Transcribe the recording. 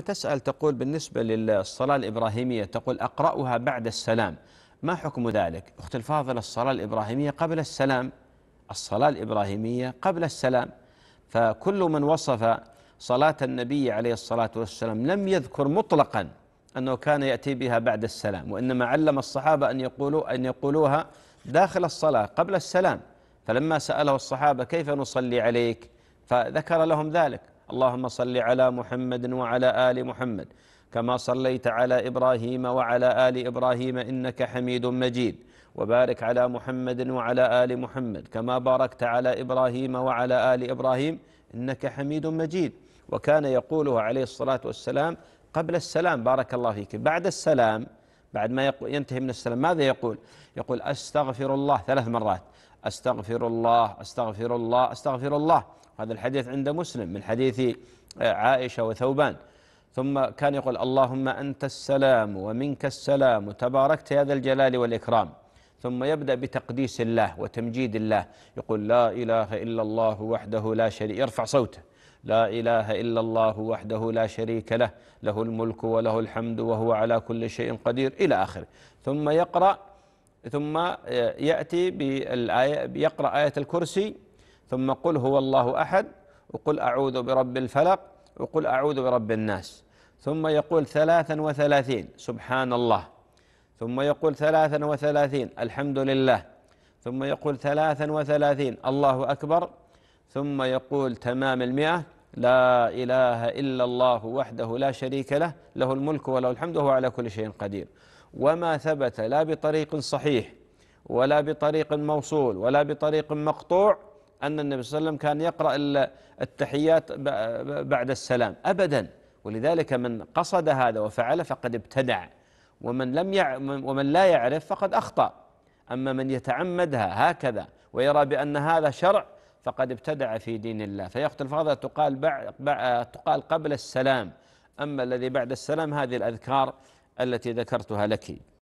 تسأل تقول بالنسبة للصلاة الإبراهيمية تقول أقرأها بعد السلام ما حكم ذلك أخت الفاضلة الصلاة الإبراهيمية قبل السلام الصلاة الإبراهيمية قبل السلام فكل من وصف صلاة النبي عليه الصلاة والسلام لم يذكر مطلقا أنه كان يأتي بها بعد السلام وإنما علم الصحابة أن يقولوا أن يقولوها داخل الصلاة قبل السلام فلما سأله الصحابة كيف نصلي عليك فذكر لهم ذلك اللهم صل على محمد وعلى آل محمد كما صليت على إبراهيم وعلى آل إبراهيم إنك حميد مجيد وبارك على محمد وعلى آل محمد كما باركت على إبراهيم وعلى آل إبراهيم إنك حميد مجيد وكان يقوله عليه الصلاة والسلام قبل السلام بارك الله فيك بعد السلام بعد ما ينتهي من السلام ماذا يقول يقول أستغفر الله ثلاث مرات أستغفر الله أستغفر الله أستغفر الله هذا الحديث عند مسلم من حديث آه، عائشة وثوبان ثم كان يقول اللهم أنت السلام ومنك السلام تباركت يا ذا الجلال والإكرام ثم يبدأ بتقديس الله وتمجيد الله يقول لا إله إلا الله وحده لا شريك يرفع صوته لا إله إلا الله وحده لا شريك له له الملك وله الحمد وهو على كل شيء قدير إلى آخره ثم يقرأ ثم يأتي بالآية يقرأ آية الكرسي ثم قل هو الله أحد وقل أعوذ برب الفلق وقل أعوذ برب الناس ثم يقول ثلاثا وثلاثين سبحان الله ثم يقول ثلاثا وثلاثين الحمد لله ثم يقول ثلاثا وثلاثين الله أكبر ثم يقول تمام المئة لا إله إلا الله وحده لا شريك له له الملك وله الحمد وهو على كل شيء قدير وما ثبت لا بطريق صحيح ولا بطريق موصول ولا بطريق مقطوع أن النبي صلى الله عليه وسلم كان يقرأ التحيات بعد السلام أبدا ولذلك من قصد هذا وفعل فقد ابتدع ومن لم يع... ومن لا يعرف فقد اخطا اما من يتعمدها هكذا ويرى بان هذا شرع فقد ابتدع في دين الله فيقتل فهذا تقال بعد تقال قبل السلام اما الذي بعد السلام هذه الاذكار التي ذكرتها لك